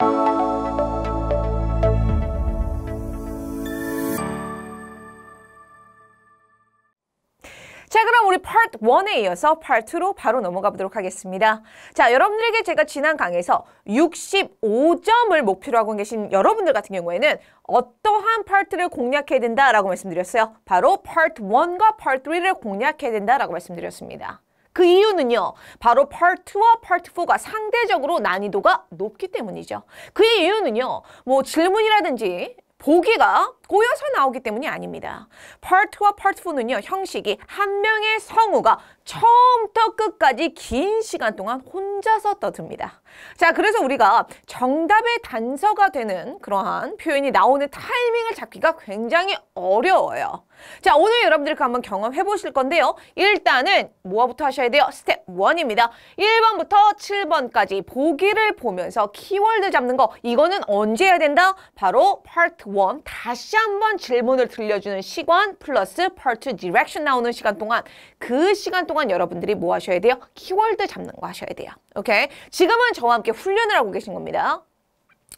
자 그럼 우리 파트 1에 이어서 파트 2로 바로 넘어가 보도록 하겠습니다. 자 여러분들에게 제가 지난 강에서 65점을 목표로 하고 계신 여러분들 같은 경우에는 어떠한 파트를 공략해야 된다라고 말씀드렸어요. 바로 파트 1과 파트 3를 공략해야 된다라고 말씀드렸습니다. 그 이유는요. 바로 파트 2와 파트 4가 상대적으로 난이도가 높기 때문이죠. 그 이유는요. 뭐 질문이라든지 보기가 꼬여서 나오기 때문이 아닙니다. 파트와 파트 4는요. 형식이 한 명의 성우가 처음부터 끝까지 긴 시간 동안 혼자서 떠듭니다. 자, 그래서 우리가 정답의 단서가 되는 그러한 표현이 나오는 타이밍을 잡기가 굉장히 어려워요. 자, 오늘 여러분들과 한번 경험해 보실 건데요. 일단은 뭐부터 하셔야 돼요? 스텝 1입니다. 1번부터 7번까지 보기를 보면서 키워드 잡는 거 이거는 언제 해야 된다? 바로 파트 1 다시 한번 질문을 들려주는 시간 플러스 p 트 디렉션 나오는 시간 동안 그 시간 동안 여러분들이 뭐 하셔야 돼요? 키워드 잡는 거 하셔야 돼요. 오케이? 지금은 저와 함께 훈련을 하고 계신 겁니다.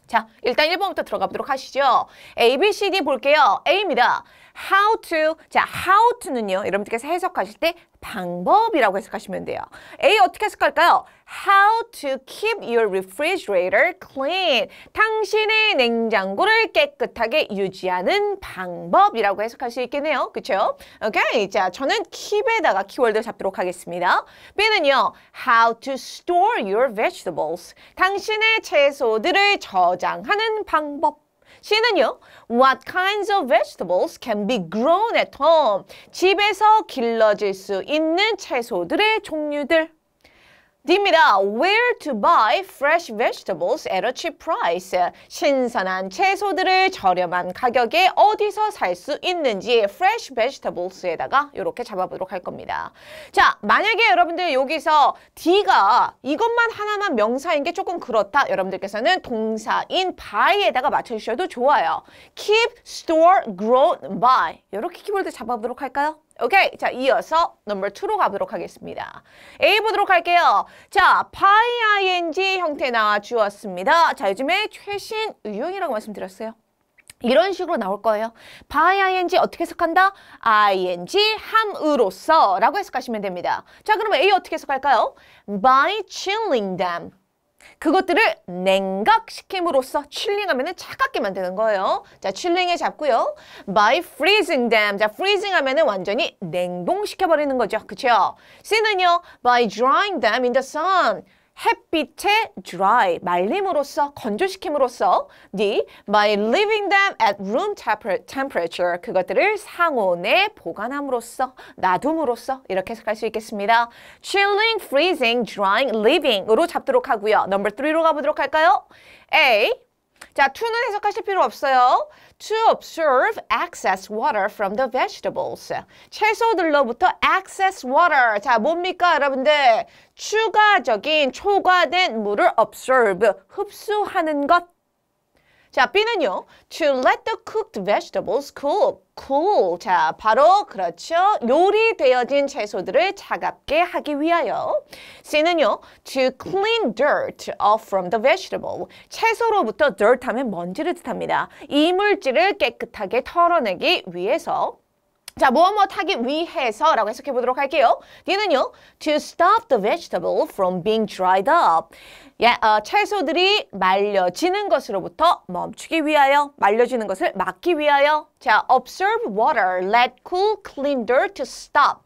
자, 일단 1번부터 들어가 보도록 하시죠. A, B, C, D 볼게요. A입니다. How to. 자, how to는요. 여러분들께서 해석하실 때 방법이라고 해석하시면 돼요. A 어떻게 해석할까요? How to keep your refrigerator clean. 당신의 냉장고를 깨끗하게 유지하는 방법이라고 해석할 수 있겠네요. 그렇죠? 오케이. 자, 저는 keep에다가 키워드 를 잡도록 하겠습니다. B는요. How to store your vegetables. 당신의 채소들을 저장하는 방법. C는요. What kinds of vegetables can be grown at home? 집에서 길러질 수 있는 채소들의 종류들. D입니다. Where to buy fresh vegetables at a cheap price. 신선한 채소들을 저렴한 가격에 어디서 살 수 있는지 fresh vegetables에다가 이렇게 잡아보도록 할 겁니다. 자, 만약에 여러분들 여기서 D가 이것만 하나만 명사인 게 조금 그렇다. 여러분들께서는 동사인 buy에다가 맞춰주셔도 좋아요. keep, store, grow, buy. 이렇게 키보드 잡아보도록 할까요? 오케이. 자, 이어서 넘버 2로 가보도록 하겠습니다. A 보도록 할게요. 자, by ing 형태 나와주었습니다. 자, 요즘에 최신 유형이라고 말씀드렸어요. 이런 식으로 나올 거예요. by ing 어떻게 해석한다? ing 함으로써 라고 해석하시면 됩니다. 자, 그러면 A 어떻게 해석할까요? by chilling them. 그것들을 냉각시킴으로써 chilling하면 차갑게 만드는 거예요. 자, chilling에 잡고요. By freezing them. 자, freezing 하면은 완전히 냉동시켜버리는 거죠. 그쵸? C는요. By drying them in the sun. 햇빛에 dry, 말림으로써, 건조시킴으로써 D. 네, by leaving them at room temperature, 그것들을 상온에 보관함으로써, 놔둠으로써 이렇게 해석할 수 있겠습니다. Chilling, freezing, drying, leaving으로 잡도록 하고요. 넘버 3로 가보도록 할까요? A. 자, t 는 해석하실 필요 없어요. to observe a c c e s s water from the vegetables. 채소들로부터 excess water. 자, 뭡니까, 여러분들? 추가적인 초과된 물을 observe, 흡수하는 것. 자, B는요. To let the cooked vegetables cool. cool. 자, 바로 그렇죠. 요리되어진 채소들을 차갑게 하기 위하여. C는요. To clean dirt off from the vegetable. 채소로부터 dirt 하면 먼지를 뜻합니다. 이물질을 깨끗하게 털어내기 위해서. 자, 뭐뭐 뭐 타기 위해서 라고 해석해 보도록 할게요. D는요, to stop the vegetable from being dried up. 예, 어, 채소들이 말려지는 것으로부터 멈추기 위하여, 말려지는 것을 막기 위하여. 자, observe water, let cool, clean dirt to stop.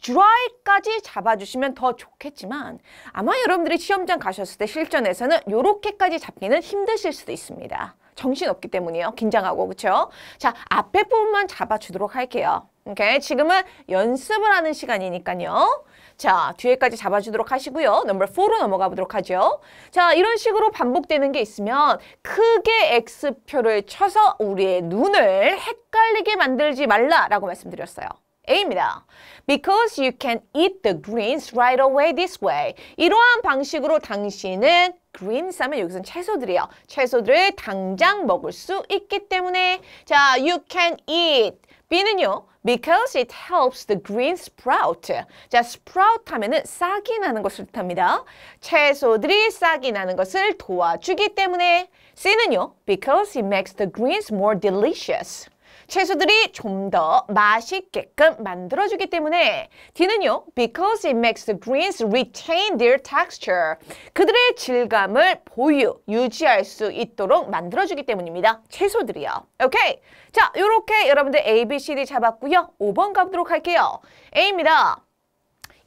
dry까지 잡아주시면 더 좋겠지만 아마 여러분들이 시험장 가셨을 때 실전에서는 이렇게까지 잡기는 힘드실 수도 있습니다. 정신없기 때문이에요. 긴장하고 그렇죠? 자, 앞에 부분만 잡아주도록 할게요. 오케이? 지금은 연습을 하는 시간이니까요. 자, 뒤에까지 잡아주도록 하시고요. 넘버 4로 넘어가 보도록 하죠. 자, 이런 식으로 반복되는 게 있으면 크게 X표를 쳐서 우리의 눈을 헷갈리게 만들지 말라라고 말씀드렸어요. A입니다. Because you can eat the greens right away this way. 이러한 방식으로 당신은 greens 하면 여기서는 채소들이요. 채소들을 당장 먹을 수 있기 때문에 자, you can eat. B는요. Because it helps the green sprout. 자, sprout 하면은 싹이 나는 것을 뜻합니다. 채소들이 싹이 나는 것을 도와주기 때문에 C는요. Because it makes the greens more delicious. 채소들이 좀 더 맛있게끔 만들어주기 때문에 D는요, because it makes the greens retain their texture. 그들의 질감을 보유, 유지할 수 있도록 만들어주기 때문입니다. 채소들이요. 오케이. 자, 이렇게 여러분들 A, B, C, D 잡았고요. 5번 가보도록 할게요. A입니다.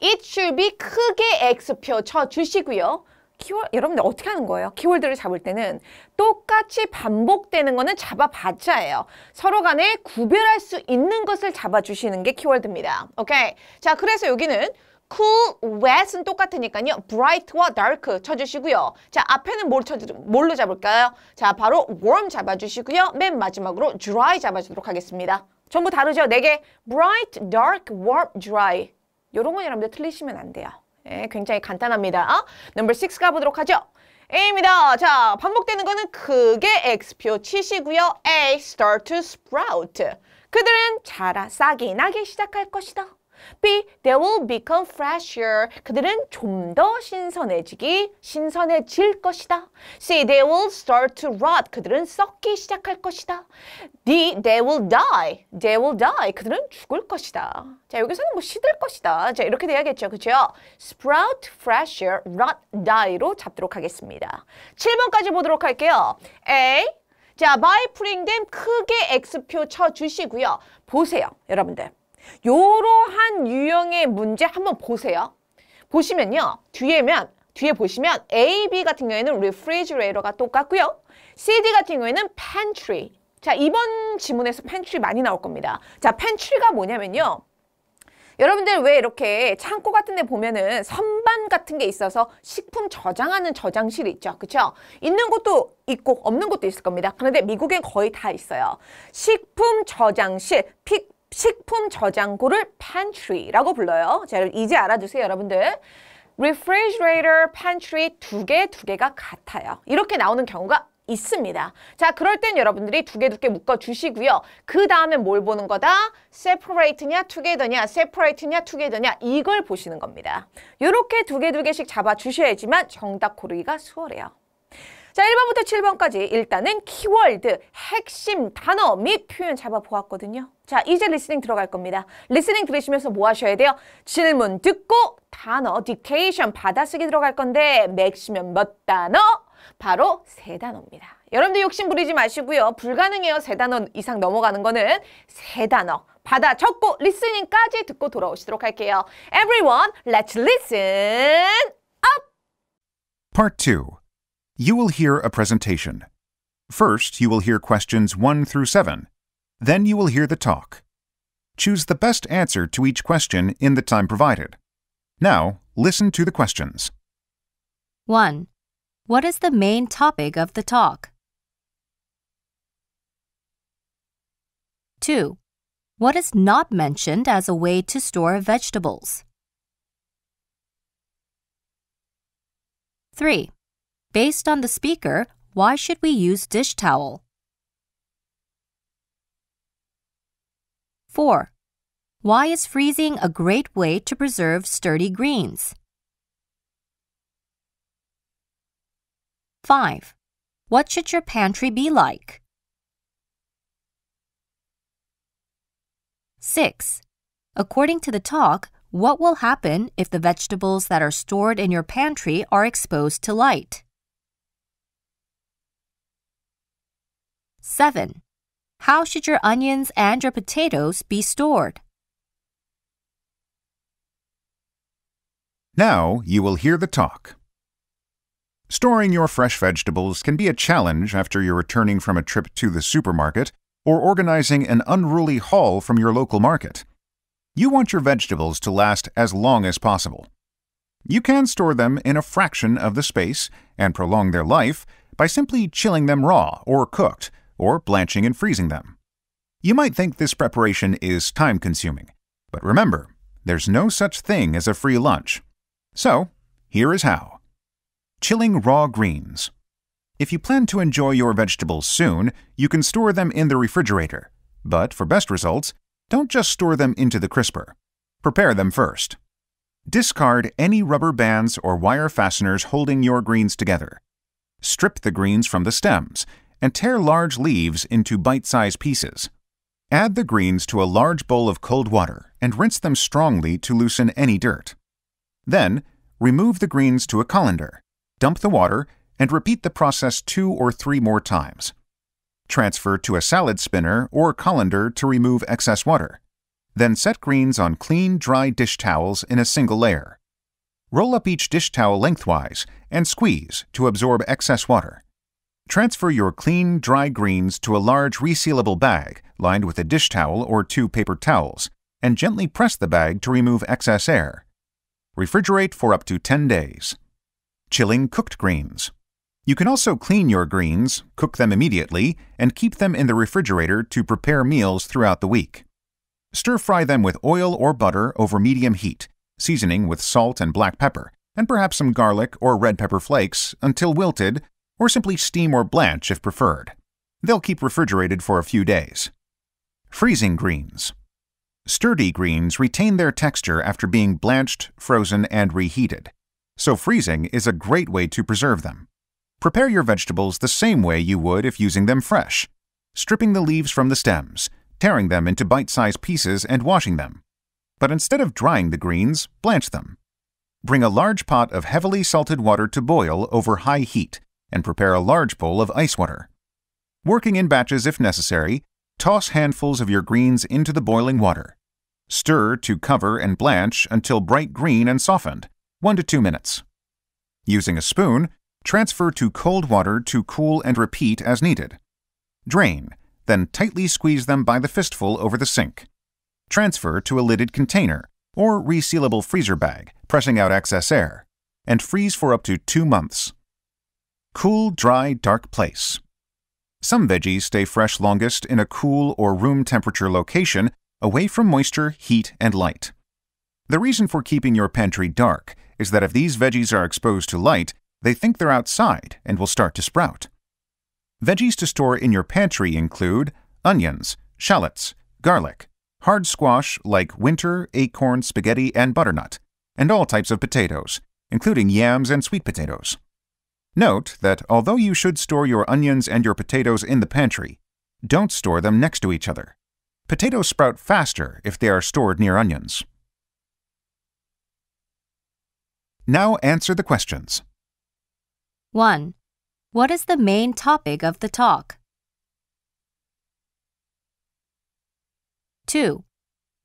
It should be 크게 X표 쳐주시고요. 키워 여러분들 어떻게 하는 거예요? 키워드를 잡을 때는 똑같이 반복되는 거는 잡아봤자예요. 서로 간에 구별할 수 있는 것을 잡아주시는 게 키워드입니다. 오케이. 자, 그래서 여기는 cool, wet은 똑같으니까요. bright와 dark 쳐주시고요. 자, 앞에는 뭘 쳐주, 뭘로 잡을까요? 자, 바로 warm 잡아주시고요. 맨 마지막으로 dry 잡아주도록 하겠습니다. 전부 다르죠? 네 개. bright, dark, warm, dry. 요런 건 여러분들 틀리시면 안 돼요. 예, 굉장히 간단합니다. 어? 넘버 6 가보도록 하죠. A입니다. 자, 반복되는 거는 크게 X표 치시고요. A start to sprout. 그들은 자라 싹이 나기 시작할 것이다. B. They will become fresher. 그들은 좀 더 신선해지기, 신선해질 것이다. C. They will start to rot. 그들은 썩기 시작할 것이다. D. They will die. They will die. 그들은 죽을 것이다. 자, 여기서는 뭐 시들 것이다. 자, 이렇게 돼야겠죠. 그죠? Sprout, fresher, rot, die로 잡도록 하겠습니다. 7번까지 보도록 할게요. A. 자, by putting them 크게 X표 쳐주시고요. 보세요, 여러분들. 이러한 유형의 문제 한번 보세요. 보시면요. 뒤에면 뒤에 보시면 A, B 같은 경우에는 refrigerator가 똑같고요. C, D 같은 경우에는 pantry. 자, 이번 지문에서 pantry 많이 나올 겁니다. 자, pantry가 뭐냐면요. 여러분들 왜 이렇게 창고 같은 데 보면은 선반 같은 게 있어서 식품 저장하는 저장실이 있죠. 그렇죠? 있는 곳도 있고 없는 곳도 있을 겁니다. 그런데 미국엔 거의 다 있어요. 식품 저장실, 픽 식품 저장고를 pantry라고 불러요. 자, 이제 알아두세요, 여러분들. refrigerator, pantry 두 개, 두 개가 같아요. 이렇게 나오는 경우가 있습니다. 자, 그럴 땐 여러분들이 두 개, 두 개 묶어 주시고요. 그 다음에 뭘 보는 거다? separate냐, together냐, separate냐, together냐 이걸 보시는 겁니다. 이렇게 두 개, 두 개씩 잡아 주셔야지만 정답 고르기가 수월해요. 자, 1번부터 7번까지 일단은 키워드, 핵심, 단어 및 표현 잡아보았거든요. 자, 이제 리스닝 들어갈 겁니다. 리스닝 들으시면서 뭐 하셔야 돼요? 질문 듣고 단어, 딕테이션, 받아쓰기 들어갈 건데 맥시면 몇 단어? 바로 세 단어입니다. 여러분들 욕심 부리지 마시고요. 불가능해요. 세 단어 이상 넘어가는 거는 세 단어. 받아 적고 리스닝까지 듣고 돌아오시도록 할게요. Everyone, let's listen up! Part 2 You will hear a presentation. First, you will hear questions 1 through 7. Then you will hear the talk. Choose the best answer to each question in the time provided. Now, listen to the questions. 1. What is the main topic of the talk? 2. What is not mentioned as a way to store vegetables? 3. Based on the speaker, why should we use dish towel? 4. Why is freezing a great way to preserve sturdy greens? 5. What should your pantry be like? 6. According to the talk, what will happen if the vegetables that are stored in your pantry are exposed to light? 7. How should your onions and your potatoes be stored? Now you will hear the talk. Storing your fresh vegetables can be a challenge after you're returning from a trip to the supermarket or organizing an unruly haul from your local market. You want your vegetables to last as long as possible. You can store them in a fraction of the space and prolong their life by simply chilling them raw or cooked or blanching and freezing them. You might think this preparation is time-consuming, but remember, there's no such thing as a free lunch. So, here is how. Chilling raw greens. If you plan to enjoy your vegetables soon, you can store them in the refrigerator. But for best results, don't just store them into the crisper. Prepare them first. Discard any rubber bands or wire fasteners holding your greens together. Strip the greens from the stems and tear large leaves into bite-sized pieces. Add the greens to a large bowl of cold water and rinse them strongly to loosen any dirt. Then, remove the greens to a colander, dump the water, and repeat the process two or three more times. Transfer to a salad spinner or colander to remove excess water. Then set greens on clean, dry dish towels in a single layer. Roll up each dish towel lengthwise and squeeze to absorb excess water. Transfer your clean, dry greens to a large resealable bag lined with a dish towel or two paper towels and gently press the bag to remove excess air. Refrigerate for up to 10 days. Chilling cooked greens. You can also clean your greens, cook them immediately, and keep them in the refrigerator to prepare meals throughout the week. Stir fry them with oil or butter over medium heat, seasoning with salt and black pepper, and perhaps some garlic or red pepper flakes until wilted or simply steam or blanch if preferred. They'll keep refrigerated for a few days. Freezing greens. Sturdy greens retain their texture after being blanched, frozen, and reheated, so freezing is a great way to preserve them. Prepare your vegetables the same way you would if using them fresh, stripping the leaves from the stems, tearing them into bite-sized pieces and washing them. But instead of drying the greens, blanch them. Bring a large pot of heavily salted water to boil over high heat and prepare a large bowl of ice water. Working in batches if necessary, toss handfuls of your greens into the boiling water. Stir to cover and blanch until bright green and softened, 1 to 2 minutes. Using a spoon, transfer to cold water to cool and repeat as needed. Drain, then tightly squeeze them by the fistful over the sink. Transfer to a lidded container or resealable freezer bag, pressing out excess air, and freeze for up to two months. Cool, dry, dark place. Some veggies stay fresh longest in a cool or room temperature location away from moisture, heat, and light. The reason for keeping your pantry dark is that if these veggies are exposed to light, they think they're outside and will start to sprout. Veggies to store in your pantry include onions, shallots, garlic, hard squash like winter, acorn, spaghetti, and butternut, and all types of potatoes, including yams and sweet potatoes. Note that although you should store your onions and your potatoes in the pantry, don't store them next to each other. Potatoes sprout faster if they are stored near onions. Now answer the questions. 1. What is the main topic of the talk? 2.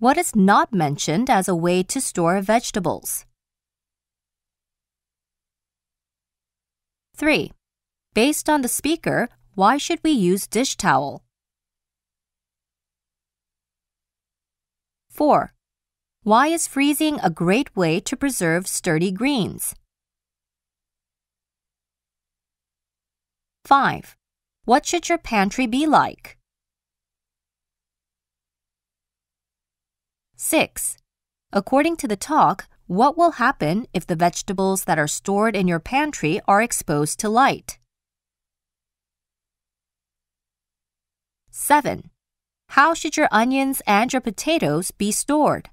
What is not mentioned as a way to store vegetables? 3. Based on the speaker, why should we use dish towel? 4. Why is freezing a great way to preserve sturdy greens? 5. What should your pantry be like? 6. According to the talk, what will happen if the vegetables that are stored in your pantry are exposed to light? 7. How should your onions and your potatoes be stored?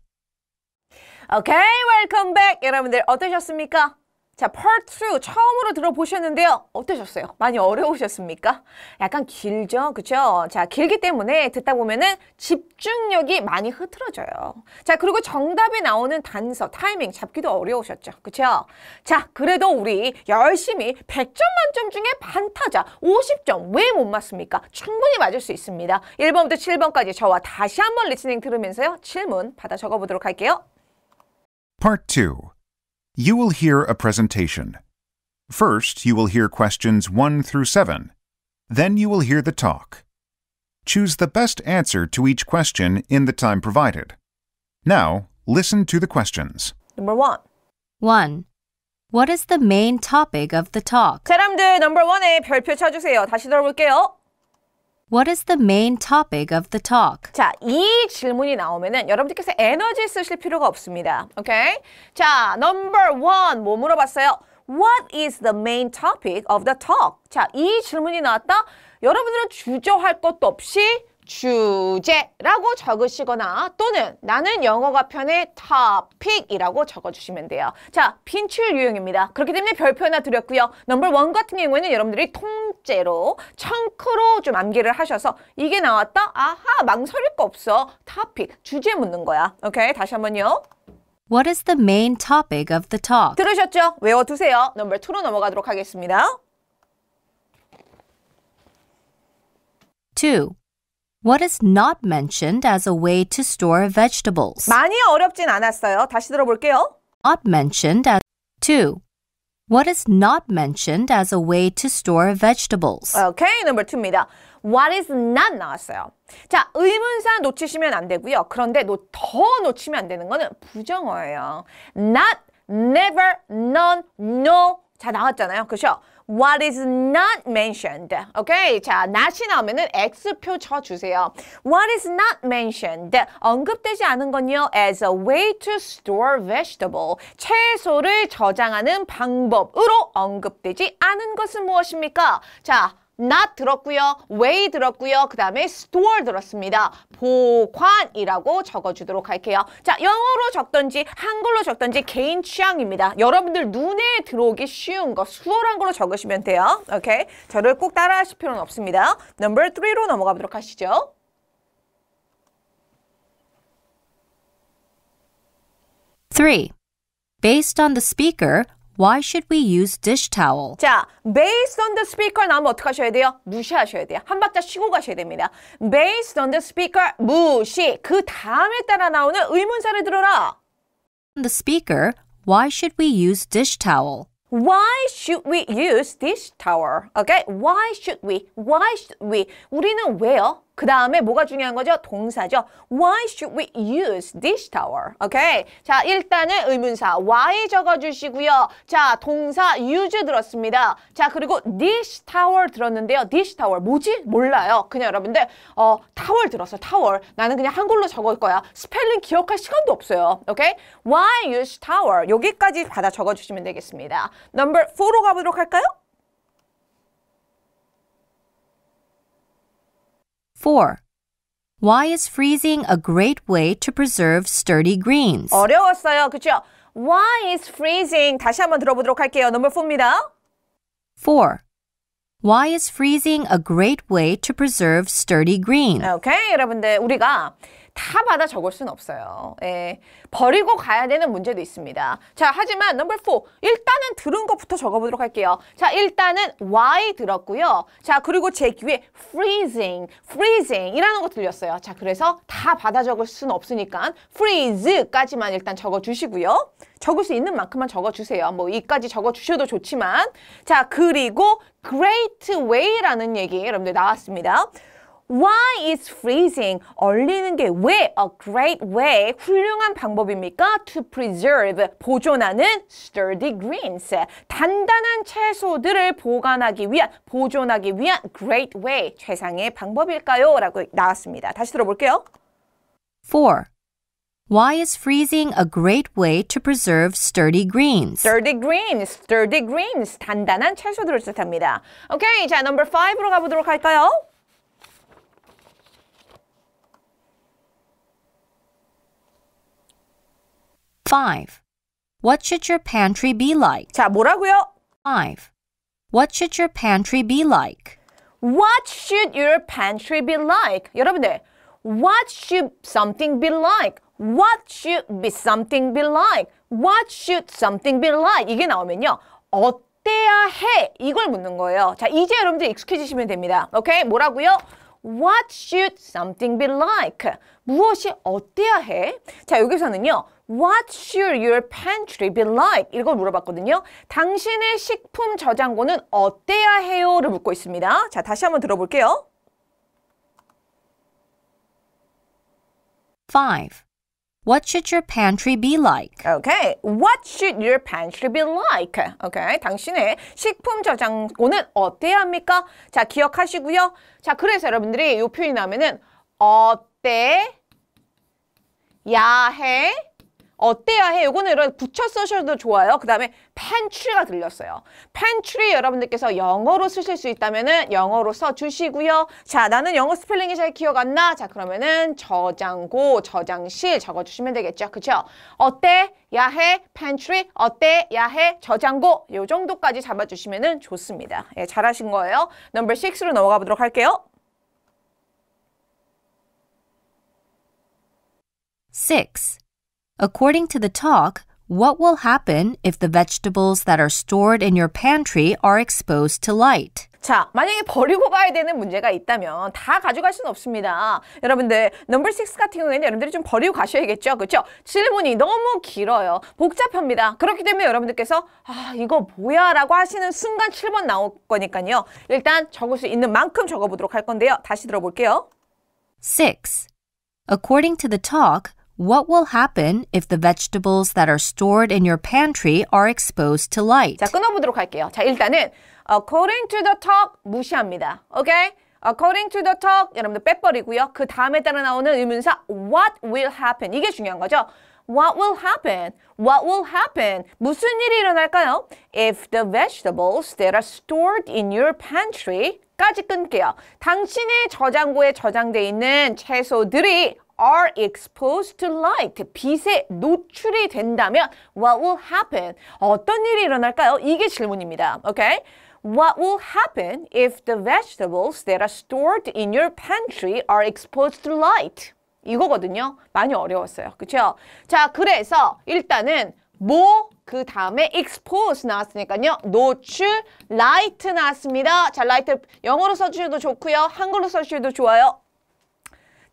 Okay, welcome back. 여러분들 어떠셨습니까? 자, part 2 처음으로 들어보셨는데요. 어떠셨어요? 많이 어려우셨습니까? 약간 길죠? 그렇죠 자, 길기 때문에 듣다 보면은 집중력이 많이 흐트러져요. 자, 그리고 정답이 나오는 단서, 타이밍 잡기도 어려우셨죠? 그렇죠 자, 그래도 우리 열심히 100점 만점 중에 반타자 50점 왜 못 맞습니까? 충분히 맞을 수 있습니다. 1번부터 7번까지 저와 다시 한번 리스닝 들으면서요. 질문 받아 적어보도록 할게요. Part 2 You will hear a presentation. First, you will hear questions 1 through 7. Then you will hear the talk. Choose the best answer to each question in the time provided. Now, listen to the questions. Number 1. 1. What is the main topic of the talk? 사람들 number 1에 별표 쳐주세요. 다시 들어볼게요. What is the main topic of the talk? 자, 이 질문이 나오면은 여러분들께서 에너지 쓰실 필요가 없습니다. 오케이? Okay? 자, number one 뭐 물어봤어요? What is the main topic of the talk? 자, 이 질문이 나왔다. 여러분들은 주저할 것도 없이 주제라고 적으시거나 또는 나는 영어가 편해 topic이라고 적어주시면 돼요. 자, 빈출 유형입니다. 그렇기 때문에 별표 하나 드렸고요. 넘버 원 같은 경우에는 여러분들이 통째로 청크로 좀 암기를 하셔서 이게 나왔다? 아하, 망설일 거 없어. topic, 주제 묻는 거야. 오케이, 다시 한번요. What is the main topic of the talk? 들으셨죠? 외워두세요. 넘버 2로 넘어가도록 하겠습니다. 2. What is not mentioned as a way to store vegetables? 많이 어렵진 않았어요. 다시 들어볼게요. Not mentioned as 2. What is not mentioned as a way to store vegetables? Okay, number 2입니다. What is not 나왔어요. 자, 의문사 놓치시면 안 되고요. 그런데 노, 더 놓치면 안 되는 거는 부정어예요. Not, never, none, no 자 나왔잖아요. 그렇죠? what is not mentioned. 오케이. 자, not이 나오면은 X표 쳐주세요. What is not mentioned. 언급되지 않은 건요. as a way to store vegetable. 채소를 저장하는 방법으로 언급되지 않은 것은 무엇입니까? 자, not 들었고요. way 들었고요. 그 다음에 store 들었습니다. 보관이라고 적어주도록 할게요. 자, 영어로 적든지 한글로 적든지 개인 취향입니다. 여러분들 눈에 들어오기 쉬운 거 수월한 걸로 적으시면 돼요. 오케이? 저를 꼭 따라하실 필요는 없습니다. 넘버 3로 넘어가 보도록 하시죠. 3. Based on the speaker, Why should we use dish towel? 자, based on the speaker 나오면 어떻게 하셔야 돼요? 무시하셔야 돼요. 한 박자 쉬고 가셔야 됩니다. Based on the speaker, 무시. 그 다음에 따라 나오는 의문사를 들어라. The speaker, why should we use dish towel? Why should we use dish towel? Okay, why should we? Why should we? 우리는 왜요? 그 다음에 뭐가 중요한 거죠? 동사죠. Why should we use t i s tower? 오케이. 자, 일단은 의문사 why 적어주시고요. 자, 동사 use 들었습니다. 자, 그리고 this tower 들었는데요. this tower 뭐지? 몰라요. 그냥 여러분들 어, 타월 들었어. 타월. 나는 그냥 한글로 적을 거야. 스펠링 기억할 시간도 없어요. 오케이. Why use tower? 여기까지 받아 적어주시면 되겠습니다. 넘버 4로 가보도록 할까요? 4. Why is freezing a great way to preserve sturdy greens? 어려웠어요. 그렇죠? Why is freezing 다시 한번 들어보도록 할게요. 넘버 4입니다. 4. Why is freezing a great way to preserve sturdy green? 오케이, okay, 여러분들 우리가 다 받아 적을 순 없어요. 예. 버리고 가야 되는 문제도 있습니다. 자, 하지만 넘버 4. 일단은 들은 것부터 적어보도록 할게요. 자, 일단은 why 들었고요. 자, 그리고 제 귀에 freezing, freezing 이라는 거 들렸어요. 자, 그래서 다 받아 적을 순 없으니까 freeze까지만 일단 적어주시고요. 적을 수 있는 만큼만 적어주세요. 뭐 이까지 적어주셔도 좋지만 자, 그리고 great way라는 얘기 여러분들 나왔습니다. Why is freezing, 얼리는 게왜 a great way, 훌륭한 방법입니까? To preserve, 보존하는 sturdy greens, 단단한 채소들을 보관하기 위한, 보존하기 위한 great way, 최상의 방법일까요? 라고 나왔습니다. 다시 들어볼게요. 4. Why is freezing a great way to preserve sturdy greens? Sturdy greens, sturdy greens, 단단한 채소들을 뜻합니다. okay, 자, 넘버 5로 가보도록 할까요? 5. What should your pantry be like? 자, 뭐라고요? 5. What should your pantry be like? What should your pantry be like? 여러분들, what should something be like? What should be something be like? What should something be like? 이게 나오면요. 어때야 해? 이걸 묻는 거예요. 자, 이제 여러분들 익숙해지시면 됩니다. 오케이? 뭐라고요? What should something be like? 무엇이 어때야 해? 자, 여기서는요. What should your pantry be like? 이걸 물어봤거든요. 당신의 식품 저장고는 어때야 해요? 를 묻고 있습니다. 자, 다시 한번 들어볼게요. 5. What should your pantry be like? Okay. What should your pantry be like? Okay. 당신의 식품 저장고는 어때야 합니까? 자, 기억하시고요. 자, 그래서 여러분들이 이 표현이 나오면은 어때? 야해? 어때야 해 요거는 이런 붙여 쓰셔도 좋아요. 그 다음에 펜츄리가 들렸어요. 펜츄리 여러분들께서 영어로 쓰실 수 있다면은 영어로 써주시고요. 자 나는 영어 스펠링이 잘 기억 안 나. 자 그러면은 저장고, 저장실 적어주시면 되겠죠. 그쵸? 어때? 야해, 펜츄리 어때? 야해, 저장고 요 정도까지 잡아주시면 은 좋습니다. 예, 잘하신 거예요. 넘버 6로 넘어가 보도록 할게요. 6. According to the talk, what will happen if the vegetables that are stored in your pantry are exposed to light? 자, 만약에 버리고 가야 되는 문제가 있다면 다 가져갈 수는 없습니다. 여러분들, 넘버 6 같은 경우에는 여러분들이 좀 버리고 가셔야겠죠. 그렇죠? 질문이 너무 길어요. 복잡합니다. 그렇기 때문에 여러분들께서 아, 이거 뭐야? 라고 하시는 순간 7번 나올 거니까요. 일단 적을 수 있는 만큼 적어보도록 할 건데요. 다시 들어볼게요. 6. According to the talk, What will happen if the vegetables that are stored in your pantry are exposed to light? 자, 끊어보도록 할게요. 자, 일단은 according to the talk 무시합니다. Okay? According to the talk 여러분들 빼버리고요. 그 다음에 따라 나오는 의문사 what will happen 이게 중요한 거죠. What will happen? What will happen? 무슨 일이 일어날까요? If the vegetables that are stored in your pantry 까지 끊게요. 당신의 저장고에 저장돼 있는 채소들이 are exposed to light, 빛에 노출이 된다면 what will happen? 어떤 일이 일어날까요? 이게 질문입니다. Okay? What will happen if the vegetables that are stored in your pantry are exposed to light? 이거거든요. 많이 어려웠어요. 그렇죠? 자, 그래서 일단은 뭐, 그 다음에 expose 나왔으니까요. 노출, light 나왔습니다. 자, light 영어로 써주셔도 좋고요. 한글로 써주셔도 좋아요.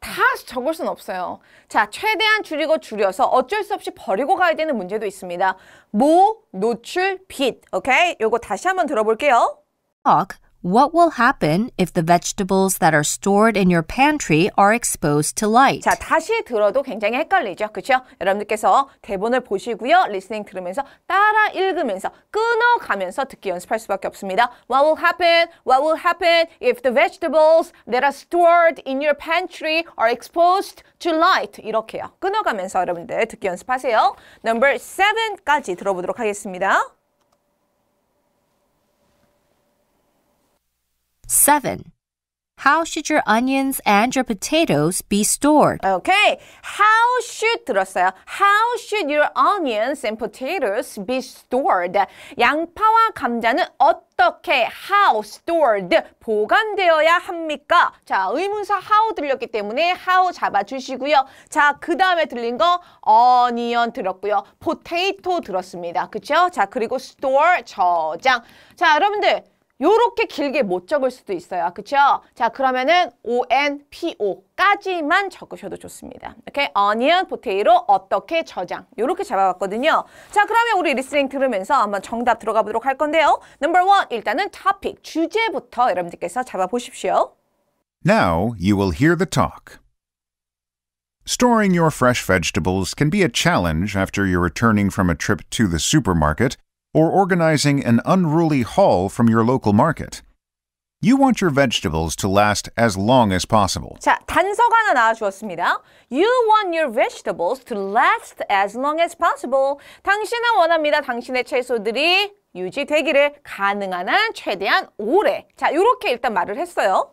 다 적을 수는 없어요. 자, 최대한 줄이고 줄여서 어쩔 수 없이 버리고 가야 되는 문제도 있습니다. 모, 노출, 빛, 오케이? 요거 다시 한번 들어볼게요. 아, What will happen if the vegetables that are stored in your pantry are exposed to light? 자, 다시 들어도 굉장히 헷갈리죠. 그렇죠? 여러분들께서 대본을 보시고요. 리스닝 들으면서 따라 읽으면서 끊어 가면서 듣기 연습할 수밖에 없습니다. What will happen? What will happen if the vegetables that are stored in your pantry are exposed to light? 이렇게요. 끊어 가면서 여러분들 듣기 연습하세요. Number 7까지 들어보도록 하겠습니다. 7. How should your onions and your potatoes be stored? Okay. How should 들었어요. How should your onions and potatoes be stored? 양파와 감자는 어떻게 how stored 보관되어야 합니까? 자, 의문사 how 들렸기 때문에 how 잡아 주시고요. 자, 그다음에 들린 거 onion 들었고요. potato 들었습니다. 그렇죠? 자, 그리고 store 저장. 자, 여러분들 요렇게 길게 못 적을 수도 있어요. 그쵸? 자, 그러면은 ONPO까지만 적으셔도 좋습니다. 오케이? onion, potato, 어떻게 저장. 요렇게 잡아봤거든요. 자, 그러면 우리 리스닝 들으면서 한번 정답 들어가 보도록 할 건데요. Number one, 일단은 topic, 주제부터 여러분들께서 잡아보십시오. Now you will hear the talk. Storing your fresh vegetables can be a challenge after you're returning from a trip to the supermarket or organizing an unruly haul from your local market. You want your vegetables to last as long as possible. 자, 단서가 하나 나와주었습니다. You want your vegetables to last as long as possible. 당신은 원합니다. 당신의 채소들이 유지되기를 가능한 한 최대한 오래. 자, 이렇게 일단 말을 했어요.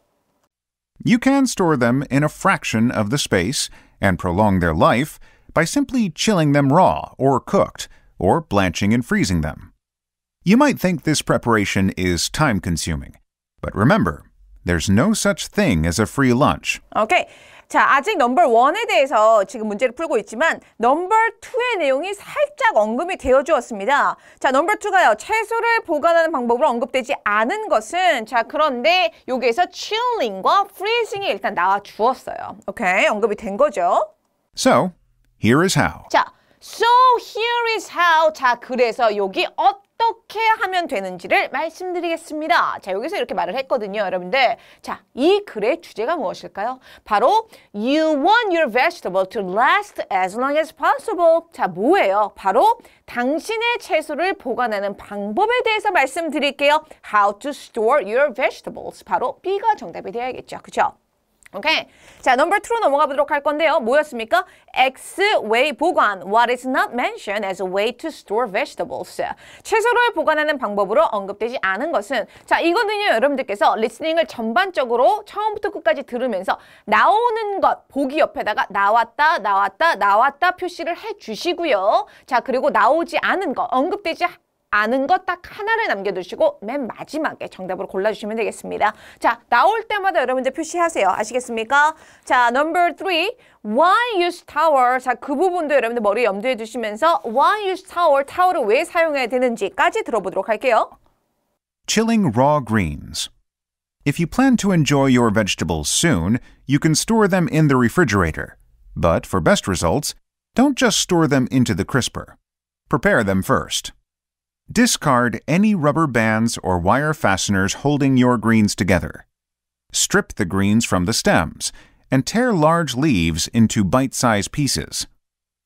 You can store them in a fraction of the space and prolong their life by simply chilling them raw or cooked or blanching and freezing them. You might think this preparation is time consuming, but remember, there's no such thing as a free lunch. Okay. 자, 아직 넘버 원에 대해서 지금 문제를 풀고 있지만 넘버 투의 내용이 살짝 언급이 되어 주었습니다. 자, 넘버 투가요 채소를 보관하는 방법으로 언급되지 않은 것은 자, 그런데 여기에서 chilling과 freezing이 일단 나와 주었어요. 오케이. 언급이 된 거죠. So, here is how. 자, so here is how. 자, 그래서 여기 어떻게 어떻게 하면 되는지를 말씀드리겠습니다. 자, 여기서 이렇게 말을 했거든요, 여러분들. 자, 이 글의 주제가 무엇일까요? 바로 You want your vegetable to last as long as possible. 자, 뭐예요? 바로 당신의 채소를 보관하는 방법에 대해서 말씀드릴게요. How to store your vegetables. 바로 B가 정답이 되어야겠죠. 그렇죠? 오케이. 자, 넘버 2로 넘어가 보도록 할 건데요. 뭐였습니까? X way 보관. What is not mentioned as a way to store vegetables. 채소를 보관하는 방법으로 언급되지 않은 것은 자, 이거는요. 여러분들께서 리스닝을 전반적으로 처음부터 끝까지 들으면서 나오는 것 보기 옆에다가 나왔다, 나왔다, 나왔다 표시를 해 주시고요. 자, 그리고 나오지 않은 것, 언급되지 아는 것 딱 하나를 남겨두시고 맨 마지막에 정답으로 골라주시면 되겠습니다. 자, 나올 때마다 여러분들 표시하세요. 아시겠습니까? 자, number three, why use tower? 자, 그 부분도 여러분들 머리에 염두에 두시면서 why use tower, 타워를 왜 사용해야 되는지까지 들어보도록 할게요. Chilling raw greens. If you plan to enjoy your vegetables soon, you can store them in the refrigerator. But for best results, don't just store them into the crisper. Prepare them first. Discard any rubber bands or wire fasteners holding your greens together. Strip the greens from the stems and tear large leaves into bite-sized pieces.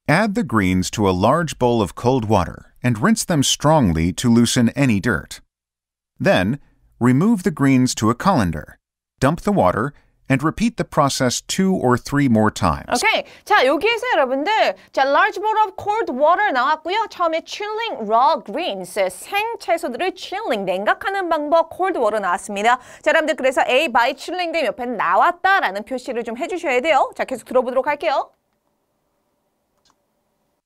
Add the greens to a large bowl of cold water and rinse them strongly to loosen any dirt. Then, remove the greens to a colander, dump the water, and repeat the process two or three more times. Okay. 자, 여기에서 여러분들 자, large bowl of cold water 나왔고요. 처음에 chilling raw greens, 생 채소들을 chilling, 냉각하는 방법 cold water 나왔습니다. 자, 여러분들 그래서 A by chilling 된 옆에 나왔다라는 표시를 좀 해주셔야 돼요. 자, 계속 들어보도록 할게요.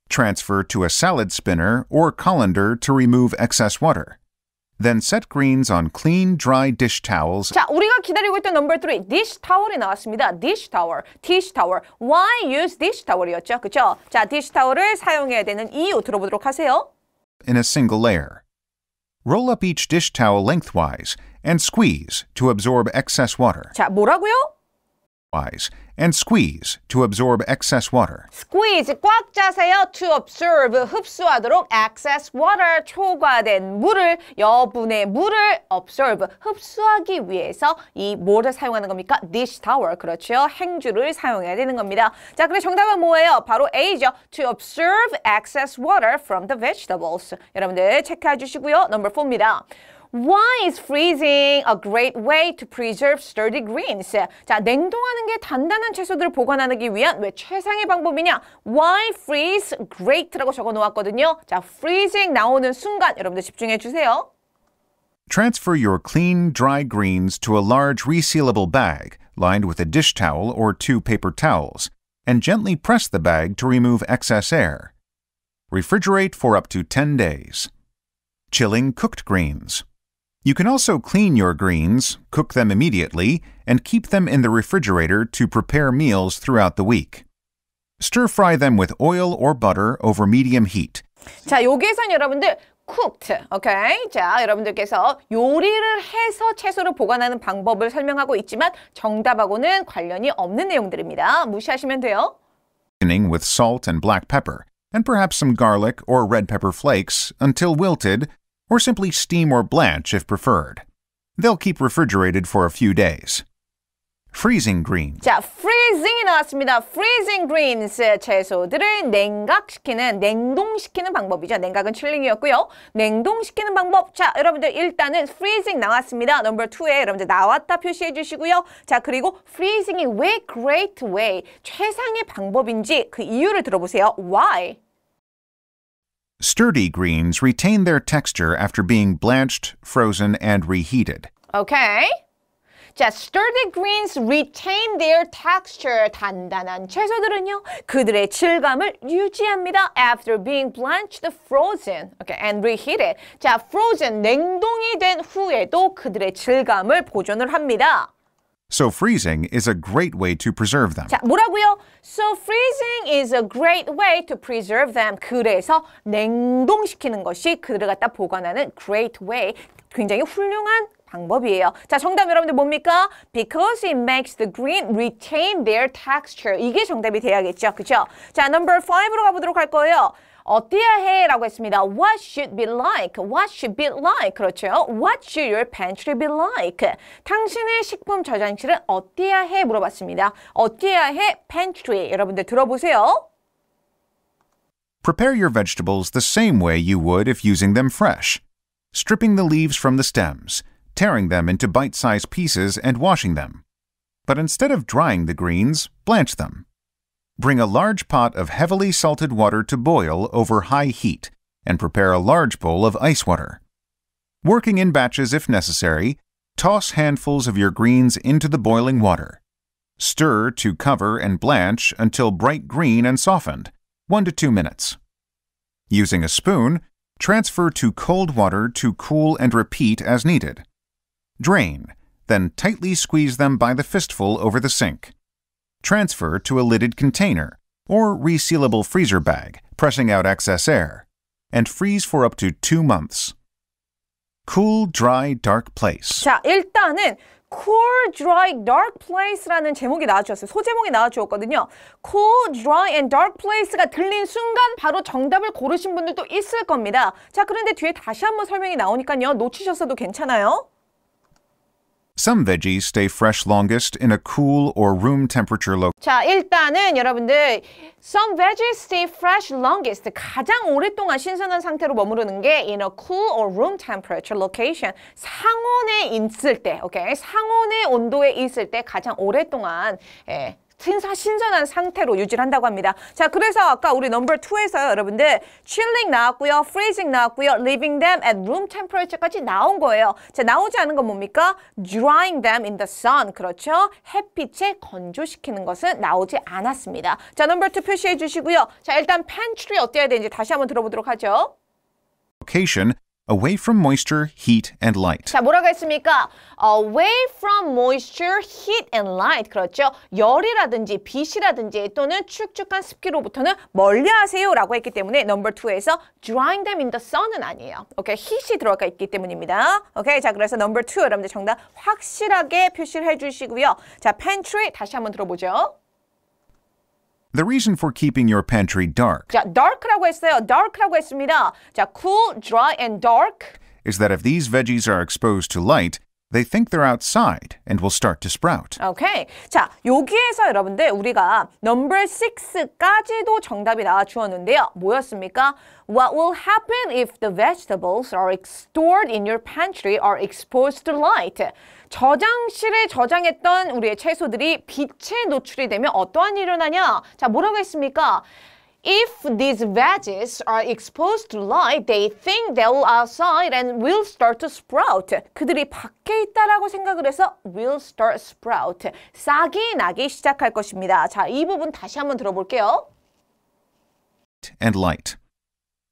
Transfer to a salad spinner or colander to remove excess water. Then set greens on clean, dry dish towels. 자, 우리가 기다리고 있던 number 3, dish towel이 나왔습니다. dish towel, dish towel. Why use dish towel이었죠? 그쵸? 자, dish towel을 사용해야 되는 이유 들어보도록 하세요. In a single layer. Roll up each dish towel lengthwise and squeeze to absorb excess water. 자, 뭐라고요? clockwise and squeeze to absorb excess water. squeeze 꽉 짜세요 to absorb 흡수하도록 excess water 초과된 물을 여분의 물을 absorb 흡수하기 위해서 이 뭐를 사용하는 겁니까? dish towel 그렇죠? 행주를 사용해야 되는 겁니다. 자, 그럼 정답은 뭐예요? 바로 A죠. to absorb excess water from the vegetables. 여러분들 체크해 주시고요. number 4입니다. Why is freezing a great way to preserve sturdy greens? 자, 냉동하는 게 단단한 채소들을 보관하기 위한 왜 최상의 방법이냐? Why freeze great라고 적어 놓았거든요. 자, freezing 나오는 순간 여러분들 집중해 주세요. Transfer your clean, dry greens to a large resealable bag lined with a dish towel or two paper towels, and gently press the bag to remove excess air. Refrigerate for up to 10 days. Chilling cooked greens. You can also clean your greens, cook them immediately, and keep them in the refrigerator to prepare meals throughout the week. Stir fry them with oil or butter over medium heat. 자, 요 여러분들 cooked. Okay? 자, 여러분들께서 요리를 해서 채소를 보관하는 방법을 설명하고 있지만 정답하고는 관련이 없는 내용들입니다. 무시하시면 돼요. with salt and black pepper and perhaps some garlic or red pepper flakes until wilted or simply steam or blanch if preferred. They'll keep refrigerated for a few days. freezing greens. 자, freezing이 나왔습니다. freezing greens 채소들을 냉각시키는 냉동시키는 방법이죠. 냉각은 chilling이었고요. 냉동시키는 방법. 자, 여러분들 일단은 freezing 나왔습니다. n u m b 넘버 2에 여러분들 나왔다 표시해 주시고요. 자, 그리고 freezing이 왜 great way 최상의 방법인지 그 이유를 들어보세요. why Sturdy greens retain their texture after being blanched, frozen, and reheated. Okay. just sturdy greens retain their texture. 단단한 채소들은요, 그들의 질감을 유지합니다. After being blanched, frozen, okay, and reheated. 자, frozen, 냉동이 된 후에도 그들의 질감을 보존을 합니다. So freezing is a great way to preserve them. 자, 뭐라고요? So freezing is a great way to preserve them. 그래서 냉동시키는 것이 그들을 갖다 보관하는 great way. 굉장히 훌륭한 방법이에요. 자, 정답 여러분들 뭡니까? Because it makes the green retain their texture. 이게 정답이 돼야겠죠. 그죠? 자, number 5로 가보도록 할 거예요. 어때야해라고 했습니다. What should be like? What should be like? 그렇죠? What should your pantry be like? 당신의 식품 저장실은 어때야해 물어봤습니다. 어때야해 pantry 여러분들 들어보세요. Prepare your vegetables the same way you would if using them fresh. Stripping the leaves from the stems, tearing them into bite-sized pieces and washing them. But instead of drying the greens, blanch them. Bring a large pot of heavily salted water to boil over high heat and prepare a large bowl of ice water. Working in batches if necessary, toss handfuls of your greens into the boiling water. Stir to cover and blanch until bright green and softened, 1 to 2 minutes. Using a spoon, transfer to cold water to cool and repeat as needed. Drain, then tightly squeeze them by the fistful over the sink. transfer to a lidded container or resealable freezer bag, pressing out excess air, and freeze for up to two months. Cool, dry, dark place. 자, 일단은 Cool, Dry, Dark Place라는 제목이 나와주셨어요. 소제목이 나와주었거든요. Cool, Dry and Dark Place가 들린 순간 바로 정답을 고르신 분들도 있을 겁니다. 자, 그런데 뒤에 다시 한번 설명이 나오니까요. 놓치셨어도 괜찮아요. Some veggies stay fresh longest in a cool or room temperature location. 자, 일단은 여러분들 some veggies stay fresh longest 가장 오랫동안 신선한 상태로 머무르는 게 in a cool or room temperature location 상온에 있을 때, 오케이? 상온의 온도에 있을 때 가장 오랫동안 예, 신선한 상태로 유지를 한다고 합니다. 자, 그래서 아까 우리 넘버 2에서 여러분들 chilling 나왔고요. freezing 나왔고요. leaving them at room temperature까지 나온 거예요. 자, 나오지 않은 건 뭡니까? drying them in the sun. 그렇죠? 햇빛에 건조시키는 것은 나오지 않았습니다. 자, 넘버 2 표시해 주시고요. 자, 일단 pantry 어때야 되는지 다시 한번 들어보도록 하죠. location away from moisture, heat and light. 자, 뭐라고 했습니까? away from moisture, heat and light. 그렇죠? 열이라든지 빛이라든지 또는 축축한 습기로부터는 멀리 하세요라고 했기 때문에 넘버 2에서 drying them in the sun은 아니에요. 오케이, heat이 들어가 있기 때문입니다. 오케이, 자, 그래서 넘버 2 여러분들 정답 확실하게 표시를 해 주시고요. 자, pantry 다시 한번 들어보죠. The reason for keeping your pantry dark. 자, dark라고 했어요. dark라고 했습니다. 자, cool, dry and dark is that if these veggies are exposed to light, they think they're outside and will start to sprout. Okay. 자, 여기에서 여러분들 우리가 number 6까지도 정답이 나와 주었는데요. 뭐였습니까? What will happen if the vegetables are stored in your pantry are exposed to light? 저장실에 저장했던 우리의 채소들이 빛에 노출이 되면 어떠한 일이 일어나냐? 자, 뭐라고 했습니까? If these veggies are exposed to light, they think they will outside and will start to sprout. 그들이 밖에 있다라고 생각을 해서 will start sprout. 싹이 나기 시작할 것입니다. 자, 이 부분 다시 한번 들어볼게요. And light.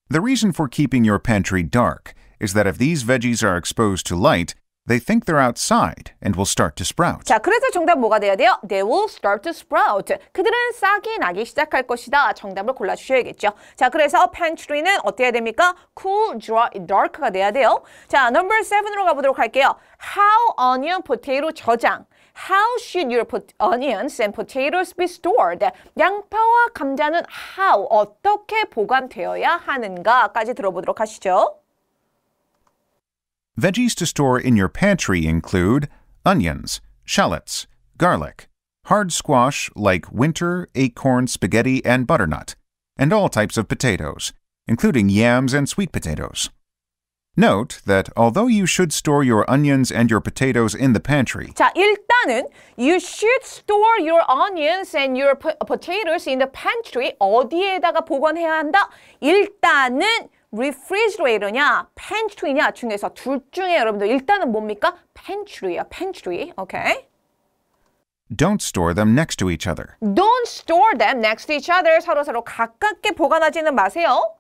The reason for keeping your pantry dark is that if these veggies are exposed to light, They think they're outside and will start to sprout. 자, 그래서 정답 뭐가 돼야 돼요? They will start to sprout. 그들은 싹이 나기 시작할 것이다. 정답을 골라주셔야겠죠. 자, 그래서 pantry는 어떻게 해야 됩니까? cool, dry, dark가 돼야 돼요. 자, number 7으로 가보도록 할게요. How onion, potato 저장. How should your onions and potatoes be stored? 양파와 감자는 how, 어떻게 보관되어야 하는가까지 들어보도록 하시죠. Veggies to store in your pantry include onions, shallots, garlic, hard squash like winter, acorn, spaghetti, and butternut, and all types of potatoes, including yams and sweet potatoes. Note that although you should store your onions and your potatoes in the pantry. 자, 일단은 you should store your onions and your potatoes in the pantry. 어디에다가 보관해야 한다? 일단은 refrigerator냐 pantry냐 중에서 둘 중에 여러분들 일단은 뭡니까? pantry야, pantry. 오케이. Don't store them next to each other. Don't store them next to each other. 서로서로 가깝게 보관하지는 마세요.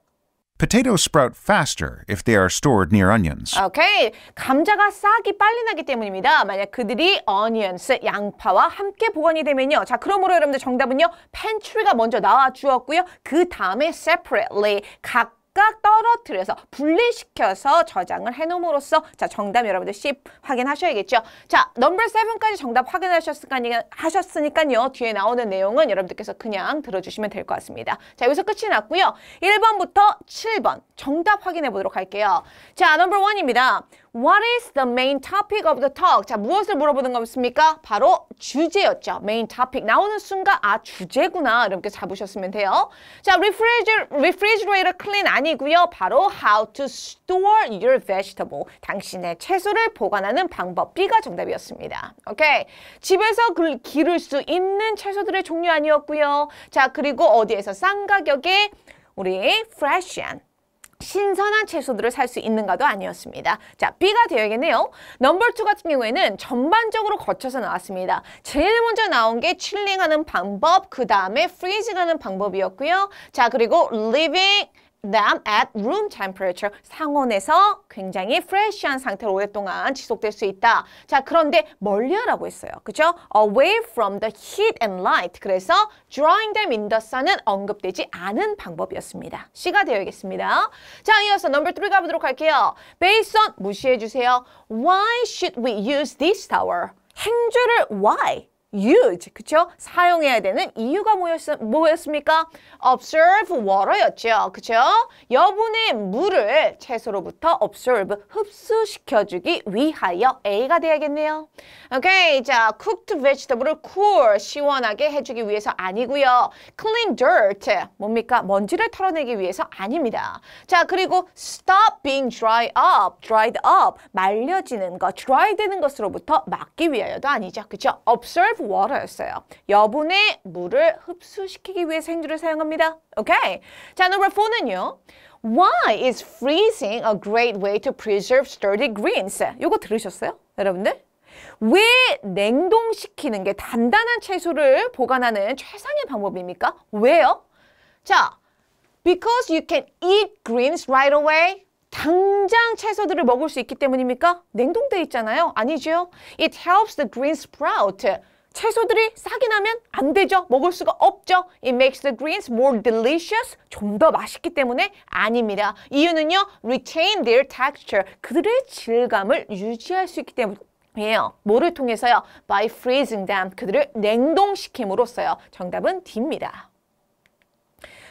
Potatoes sprout faster if they are stored near onions. 오케이. 감자가 싹이 빨리 나기 때문입니다. 만약 그들이 onions, 양파와 함께 보관이 되면요. 자, 그러므로 여러분들 정답은요. pantry가 먼저 나와 주었고요. 그 다음에 separately 각바 떨어뜨려서 분리시켜서 저장을 해놓음으로써 자 정답 여러분들 C 확인하셔야겠죠. 자 넘버 세븐까지 정답 확인하셨으니까 하셨으니까요. 뒤에 나오는 내용은 여러분들께서 그냥 들어주시면 될 것 같습니다. 자 여기서 끝이 났고요. 1번부터 7번 정답 확인해 보도록 할게요. 자 넘버 원입니다. What is the main topic of the talk? 자, 무엇을 물어보는 겁니까? 바로 주제였죠. main topic. 나오는 순간, 아, 주제구나. 이렇게 잡으셨으면 돼요. 자, refrigerator clean 아니고요. 바로 how to store your vegetable. 당신의 채소를 보관하는 방법. B가 정답이었습니다. 오케이. 집에서 그, 기를 수 있는 채소들의 종류 아니었고요. 자, 그리고 어디에서 싼 가격에 우리 fresh한 신선한 채소들을 살 수 있는가도 아니었습니다. 자, B가 되어야겠네요. 넘버 2 같은 경우에는 전반적으로 거쳐서 나왔습니다. 제일 먼저 나온 게 칠링하는 방법, 그 다음에 프리징하는 방법이었고요. 자, 그리고 living them at room temperature. 상온에서 굉장히 fresh한 상태로 오랫동안 지속될 수 있다. 자, 그런데 멀리하라고 했어요. 그죠? Away from the heat and light. 그래서 drawing them in the sun은 언급되지 않은 방법이었습니다. C가 되어야겠습니다. 자, 이어서 number 3 가보도록 할게요. Based on 무시해주세요. Why should we use this tower? 행주를 why? use, 그쵸? 사용해야 되는 이유가 뭐였, 뭐였습니까? observe water였죠, 그쵸? 여분의 물을 채소로부터 observe, 흡수시켜주기 위하여 A가 돼야겠네요. 오케이, 자, cooked vegetable을 cool, 시원하게 해주기 위해서 아니고요. clean dirt, 뭡니까? 먼지를 털어내기 위해서 아닙니다. 자, 그리고 stop being dry up, dried up, 말려지는 것, dry 되는 것으로부터 막기 위하여도 아니죠, 그쵸? observe of water였어요. 여분의 물을 흡수시키기 위해 생두를 사용합니다. 오케이. 자, number 4는요. Why is freezing a great way to preserve sturdy greens? 요거 들으셨어요? 여러분들? 왜 냉동시키는 게 단단한 채소를 보관하는 최상의 방법입니까? 왜요? 자, because you can eat greens right away. 당장 채소들을 먹을 수 있기 때문입니까? 냉동돼 있잖아요. 아니죠. It helps the green sprout. 채소들이 싹이 나면 안 되죠. 먹을 수가 없죠. It makes the greens more delicious. 좀 더 맛있기 때문에 아닙니다. 이유는요. Retain their texture. 그들의 질감을 유지할 수 있기 때문에 요 뭐를 통해서요? By freezing them. 그들을 냉동시킴으로써요. 정답은 D입니다.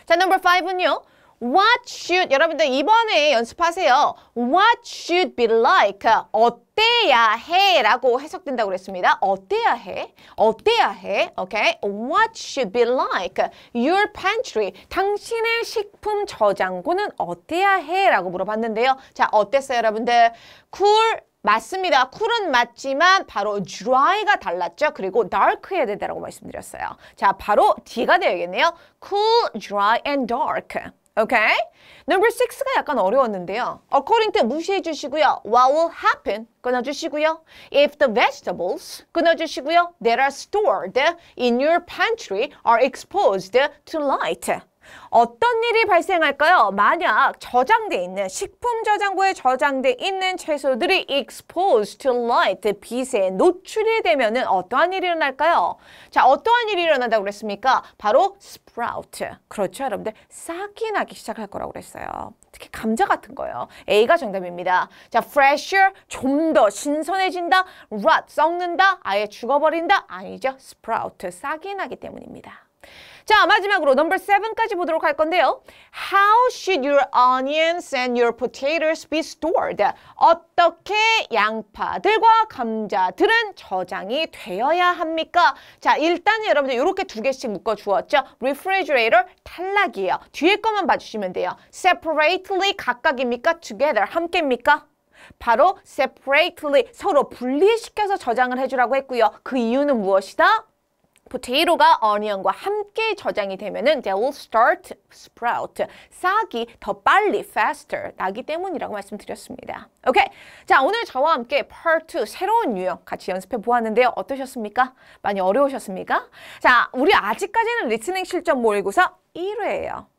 자, 넘버 5은요. What should 여러분들 이번에 연습하세요. What should be like? 어때야 해라고 해석된다고 그랬습니다. 어때야 해? 어때야 해? 오케이. Okay? What should be like? Your pantry. 당신의 식품 저장고는 어때야 해라고 물어봤는데요. 자, 어땠어요, 여러분들? Cool 맞습니다. 쿨은 맞지만 바로 dry가 달랐죠. 그리고 dark해야 된다고 말씀드렸어요. 자, 바로 D가 되어야겠네요. Cool, dry and dark. Okay? Number 6가 약간 어려웠는데요. According to 무시해 주시고요. What will happen? 끊어 주시고요. If the vegetables, 끊어 주시고요. That are stored in your pantry are exposed to light. 어떤 일이 발생할까요? 만약 저장돼 있는 식품 저장고에 저장돼 있는 채소들이 exposed to light, 빛에 노출이 되면은 어떠한 일이 일어날까요? 자, 어떠한 일이 일어난다고 그랬습니까? 바로 sprout. 그렇죠, 여러분들. 싹이 나기 시작할 거라고 그랬어요. 특히 감자 같은 거요. A가 정답입니다. 자, fresher, 좀 더 신선해진다. rot, 썩는다. 아예 죽어버린다. 아니죠. sprout, 싹이 나기 때문입니다. 자, 마지막으로 넘버 7까지 보도록 할 건데요. How should your onions and your potatoes be stored? 어떻게 양파들과 감자들은 저장이 되어야 합니까? 자, 일단 여러분들 이렇게 두 개씩 묶어 주었죠. refrigerator 탈락이에요. 뒤에 것만 봐주시면 돼요. separately 각각입니까? together 함께입니까? 바로 separately 서로 분리시켜서 저장을 해주라고 했고요. 그 이유는 무엇이다? p 테이 a 가어니언과 함께 저장이 되면은 they will start sprout. 싹이 더 빨리 faster 나기 때문이라고 말씀드렸습니다. 오케이. 자, 오늘 저와 함께 part 2 새로운 유형 같이 연습해 보았는데요. 어떠셨습니까? 많이 어려우셨습니까? 자, 우리 아직까지는 리스닝 실전 모의고사 1회예요.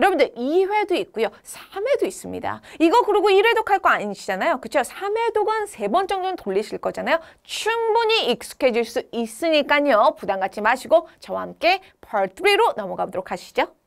여러분들 2회도 있고요. 3회도 있습니다. 이거 그러고 1회독 할거 아니시잖아요. 그렇죠? 3회독은 3번 정도는 돌리실 거잖아요. 충분히 익숙해질 수 있으니까요. 부담 갖지 마시고 저와 함께 p a r 3로 넘어가 보도록 하시죠.